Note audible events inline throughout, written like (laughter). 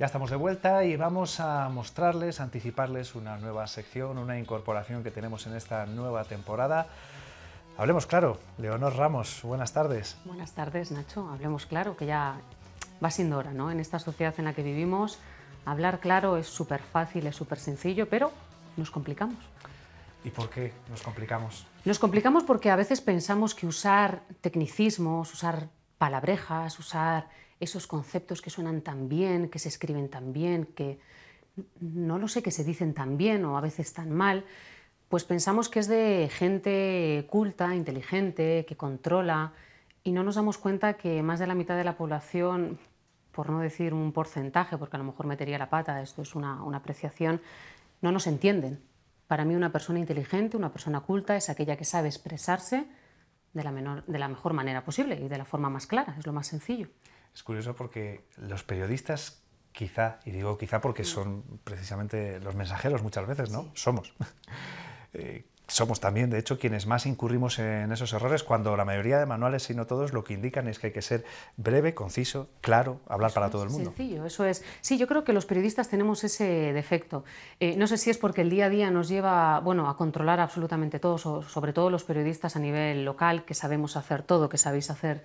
Ya estamos de vuelta y vamos a mostrarles, anticiparles una nueva sección, una incorporación que tenemos en esta nueva temporada. Hablemos claro, Leonor Ramos, buenas tardes. Buenas tardes, Nacho. Hablemos claro, que ya va siendo hora, ¿no? En esta sociedad en la que vivimos, hablar claro es súper fácil, es súper sencillo, pero nos complicamos. ¿Y por qué nos complicamos? Nos complicamos porque a veces pensamos que usar tecnicismos, usar palabrejas, usar esos conceptos que suenan tan bien, que se escriben tan bien, que no lo sé, que se dicen tan bien o a veces tan mal, pues pensamos que es de gente culta, inteligente, que controla, y no nos damos cuenta que más de la mitad de la población, por no decir un porcentaje, porque a lo mejor metería la pata, esto es una, apreciación, no nos entienden. Para mí una persona inteligente, una persona culta, es aquella que sabe expresarse de la mejor manera posible y de la forma más clara, es lo más sencillo. Es curioso porque los periodistas quizá, y digo quizá porque mm. son precisamente los mensajeros muchas veces, ¿no? Somos. (laughs) Eh, somos también, de hecho, quienes más incurrimos en esos errores cuando la mayoría de manuales, si no todos, lo que indican es que hay que ser breve, conciso, claro, hablar para todo el mundo. Sencillo, eso es. Sí, yo creo que los periodistas tenemos ese defecto. Eh, no sé si es porque el día a día nos lleva, bueno, a controlar absolutamente todo, sobre todo los periodistas a nivel local, que sabemos hacer todo, que sabéis hacer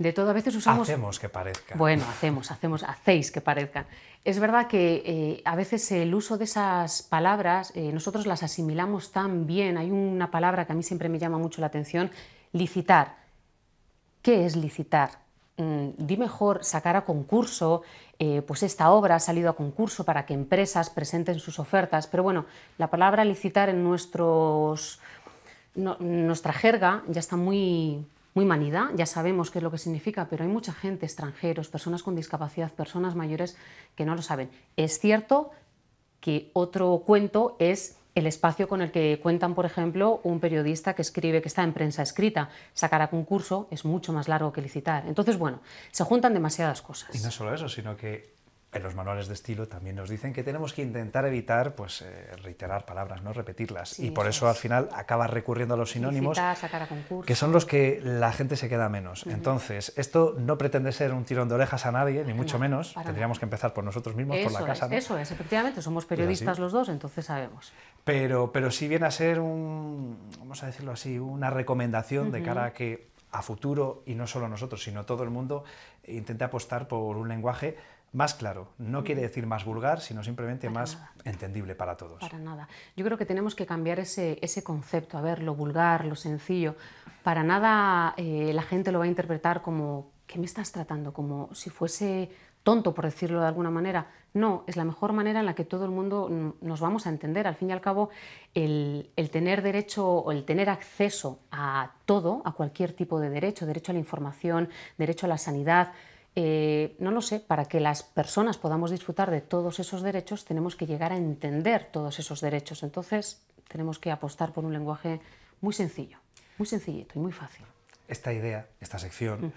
de todo. A veces usamos... Hacemos que parezca. Bueno, hacemos, hacemos, hacéis que parezcan. Es verdad que eh, a veces el uso de esas palabras, eh, nosotros las asimilamos tan bien. Hay una palabra que a mí siempre me llama mucho la atención, licitar. ¿Qué es licitar? Mm, di mejor sacar a concurso, eh, pues esta obra ha salido a concurso para que empresas presenten sus ofertas, pero bueno, la palabra licitar en nuestros, nuestra jerga ya está muy, muy manida, ya sabemos qué es lo que significa, pero hay mucha gente, extranjeros, personas con discapacidad, personas mayores que no lo saben. Es cierto que otro cuento es el espacio con el que cuentan, por ejemplo, un periodista que escribe, que está en prensa escrita, sacar a concurso es mucho más largo que licitar. Entonces, bueno, se juntan demasiadas cosas. Y no solo eso, sino que en los manuales de estilo también nos dicen que tenemos que intentar evitar pues, eh, reiterar palabras, no repetirlas. y por eso, al final acaba recurriendo a los sinónimos, que son los que la gente se queda menos. Entonces, esto no pretende ser un tirón de orejas a nadie, ni mucho menos. Tendríamos que empezar por nosotros mismos, por la casa. Eso es, efectivamente, somos periodistas los dos, entonces sabemos. Pero, pero sí viene a ser un, vamos a decirlo así, una recomendación de cara a que a futuro, y no solo nosotros, sino todo el mundo, intente apostar por un lenguaje más claro. No quiere decir más vulgar, sino simplemente más entendible para todos. Para nada. Yo creo que tenemos que cambiar ese, concepto, a ver, lo vulgar, lo sencillo. Para nada eh, la gente lo va a interpretar como, ¿qué me estás tratando? Como si fuese tonto, por decirlo de alguna manera. No, es la mejor manera en la que todo el mundo nos vamos a entender. Al fin y al cabo, el, el, tener derecho o el tener acceso a todo, a cualquier tipo de derecho, derecho a la información, derecho a la sanidad, eh, no lo sé, para que las personas podamos disfrutar de todos esos derechos tenemos que llegar a entender todos esos derechos. Entonces tenemos que apostar por un lenguaje muy sencillo, muy sencillito y muy fácil. Esta idea, esta sección,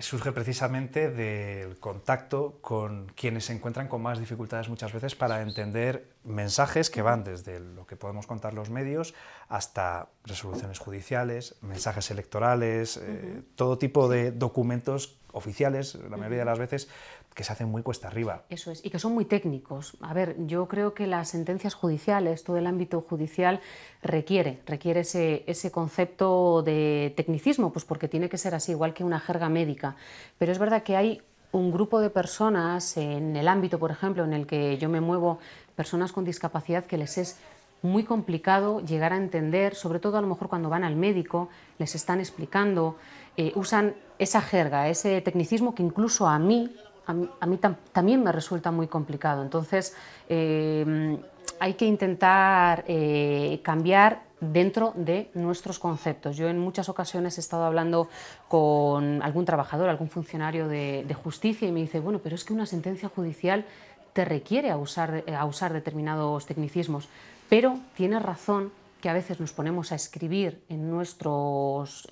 surge precisamente del contacto con quienes se encuentran con más dificultades muchas veces para entender mensajes que van desde lo que podemos contar los medios hasta resoluciones judiciales, mensajes electorales, eh, todo tipo de documentos oficiales, la mayoría de las veces, que se hacen muy cuesta arriba. Eso es, y que son muy técnicos. A ver, yo creo que las sentencias judiciales, todo el ámbito judicial requiere, requiere ese, ese concepto de tecnicismo, pues porque tiene que ser así, igual que una jerga médica. Pero es verdad que hay un grupo de personas en el ámbito, por ejemplo, en el que yo me muevo, personas con discapacidad que les es muy complicado llegar a entender, sobre todo a lo mejor cuando van al médico, les están explicando. Eh, usan esa jerga, ese tecnicismo que incluso a mí, a, mí, también me resulta muy complicado. Entonces, eh, hay que intentar eh, cambiar dentro de nuestros conceptos. Yo en muchas ocasiones he estado hablando con algún trabajador, algún funcionario de, justicia y me dice, bueno, pero es que una sentencia judicial te requiere a usar, a usar determinados tecnicismos. Pero tienes razón que a veces nos ponemos a escribir en, en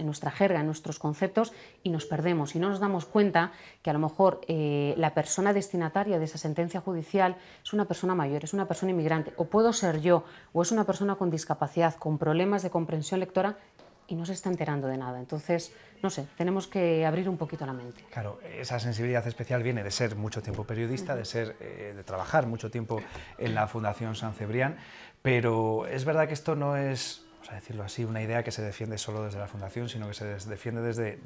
nuestra jerga, en nuestros conceptos, y nos perdemos y no nos damos cuenta que a lo mejor eh, la persona destinataria de esa sentencia judicial es una persona mayor, es una persona inmigrante, o puedo ser yo, o es una persona con discapacidad, con problemas de comprensión lectora y no se está enterando de nada. Entonces, no sé, tenemos que abrir un poquito la mente. Claro, esa sensibilidad especial viene de ser mucho tiempo periodista, de ser, eh, de trabajar mucho tiempo en la Fundación San Cebrián, pero es verdad que esto no es, vamos a decirlo así, una idea que se defiende solo desde la Fundación, sino que se defiende desde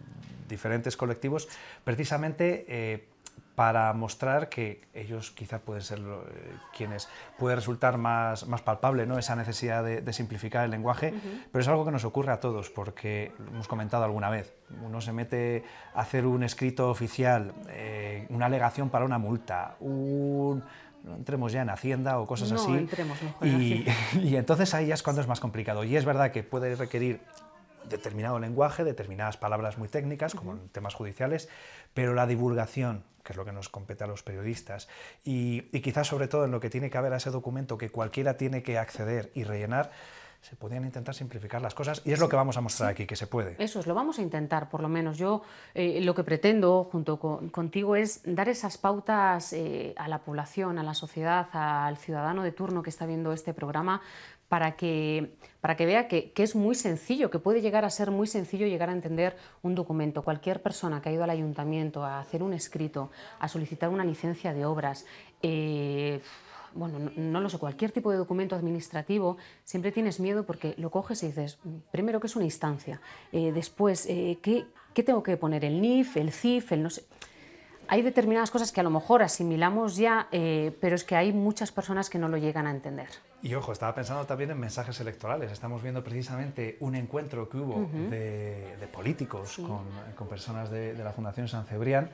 diferentes colectivos, precisamente eh, para mostrar que ellos quizás pueden ser eh, quienes puede resultar más, más palpable ¿no? esa necesidad de, simplificar el lenguaje, pero es algo que nos ocurre a todos porque hemos comentado alguna vez, uno se mete a hacer un escrito oficial, eh, una alegación para una multa, un no entremos ya en Hacienda o cosas así. (laughs) y, entonces ahí ya es cuando es más complicado. Y es verdad que puede requerir determinado lenguaje, determinadas palabras muy técnicas, como en temas judiciales, pero la divulgación, que es lo que nos compete a los periodistas, y, y quizás sobre todo en lo que tiene que haber a ese documento que cualquiera tiene que acceder y rellenar, se podían intentar simplificar las cosas y es lo que vamos a mostrar aquí, que se puede. Eso es, lo vamos a intentar, por lo menos. Yo eh, lo que pretendo junto contigo es dar esas pautas eh, a la población, a la sociedad, al ciudadano de turno que está viendo este programa para que, para que vea que, es muy sencillo, que puede llegar a ser muy sencillo llegar a entender un documento. Cualquier persona que ha ido al ayuntamiento a hacer un escrito, a solicitar una licencia de obras, eh, bueno, no, lo sé, cualquier tipo de documento administrativo, siempre tienes miedo porque lo coges y dices, primero que es una instancia, eh, después, eh, ¿qué, tengo que poner? ¿El NIF, el CIF, el no sé? Hay determinadas cosas que a lo mejor asimilamos ya, eh, pero es que hay muchas personas que no lo llegan a entender. Y ojo, estaba pensando también en mensajes electorales. Estamos viendo precisamente un encuentro que hubo de, políticos con, personas de, la Fundación San Cebrián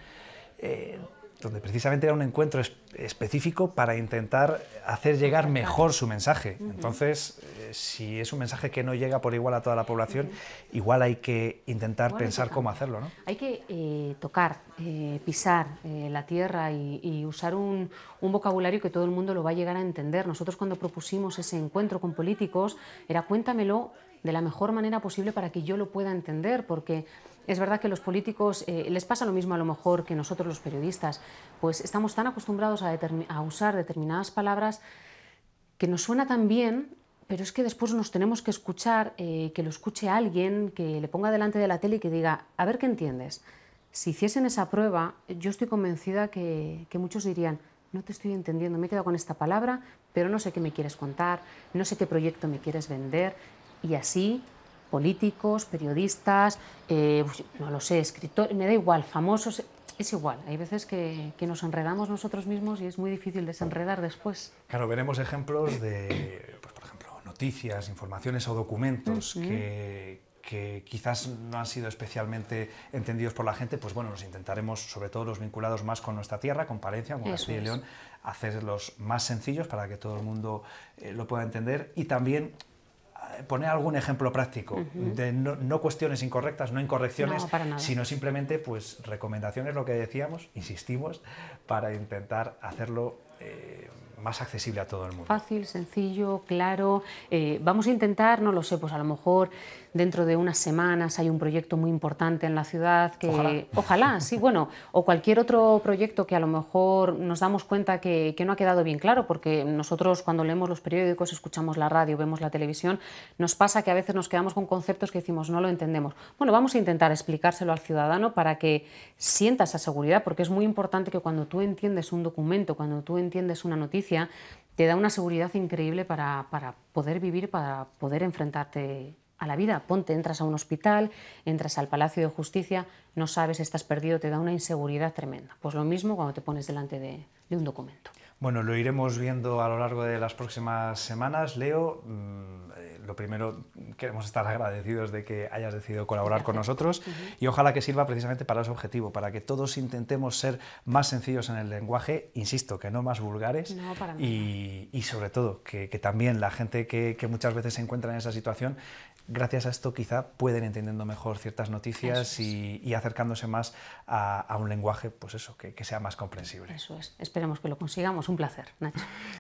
donde precisamente era un encuentro específico para intentar hacer llegar mejor su mensaje. Entonces, eh, si es un mensaje que no llega por igual a toda la población, igual hay que intentar pensar cómo hacerlo. Hay que eh, tocar, eh, pisar la tierra y, usar un, un, vocabulario que todo el mundo lo va a llegar a entender. Nosotros cuando propusimos ese encuentro con políticos, era cuéntamelo de la mejor manera posible para que yo lo pueda entender, porque es verdad que los políticos eh, les pasa lo mismo a lo mejor que nosotros los periodistas, pues estamos tan acostumbrados a, usar determinadas palabras que nos suena tan bien pero es que después nos tenemos que escuchar, eh, que lo escuche alguien, que le ponga delante de la tele y que diga, a ver qué entiendes. Si hiciesen esa prueba, yo estoy convencida que, que, muchos dirían, no te estoy entendiendo, me quedo con esta palabra, pero no sé qué me quieres contar, no sé qué proyecto me quieres vender, y así políticos, periodistas, eh, pues, no lo sé, escritores, me da igual, famosos, es igual. Hay veces que, nos enredamos nosotros mismos y es muy difícil desenredar después. Claro, veremos ejemplos de, pues, por ejemplo, noticias, informaciones o documentos que, quizás no han sido especialmente entendidos por la gente, pues bueno, nos intentaremos, sobre todo los vinculados más con nuestra tierra, con Palencia, con Castilla y León, hacerlos más sencillos para que todo el mundo eh, lo pueda entender y también poner algún ejemplo práctico de no, cuestiones incorrectas, no incorrecciones, sino simplemente pues recomendaciones, lo que decíamos, insistimos, para intentar hacerlo eh, más accesible a todo el mundo. Fácil, sencillo, claro. Eh, vamos a intentar, no lo sé, pues a lo mejor dentro de unas semanas hay un proyecto muy importante en la ciudad que ojalá, (laughs) sí, bueno, o cualquier otro proyecto que a lo mejor nos damos cuenta que, que, no ha quedado bien claro, porque nosotros cuando leemos los periódicos, escuchamos la radio, vemos la televisión, nos pasa que a veces nos quedamos con conceptos que decimos no lo entendemos. Bueno, vamos a intentar explicárselo al ciudadano para que sienta esa seguridad, porque es muy importante que cuando tú entiendes un documento, cuando tú entiendes una noticia, te da una seguridad increíble para, poder vivir, para poder enfrentarte a la vida. Ponte, entras a un hospital, entras al Palacio de Justicia, no sabes, estás perdido, te da una inseguridad tremenda. Pues lo mismo cuando te pones delante de, un documento. Bueno, lo iremos viendo a lo largo de las próximas semanas. Leo, mm, primero queremos estar agradecidos de que hayas decidido colaborar con nosotros y ojalá que sirva precisamente para ese objetivo, para que todos intentemos ser más sencillos en el lenguaje, insisto, que no más vulgares y, y, sobre todo que, también la gente que, muchas veces se encuentra en esa situación gracias a esto quizá pueden entendiendo mejor ciertas noticias y, acercándose más a, un lenguaje, pues eso, que, que sea más comprensible. Eso es. Esperemos que lo consigamos. Un placer, Nacho.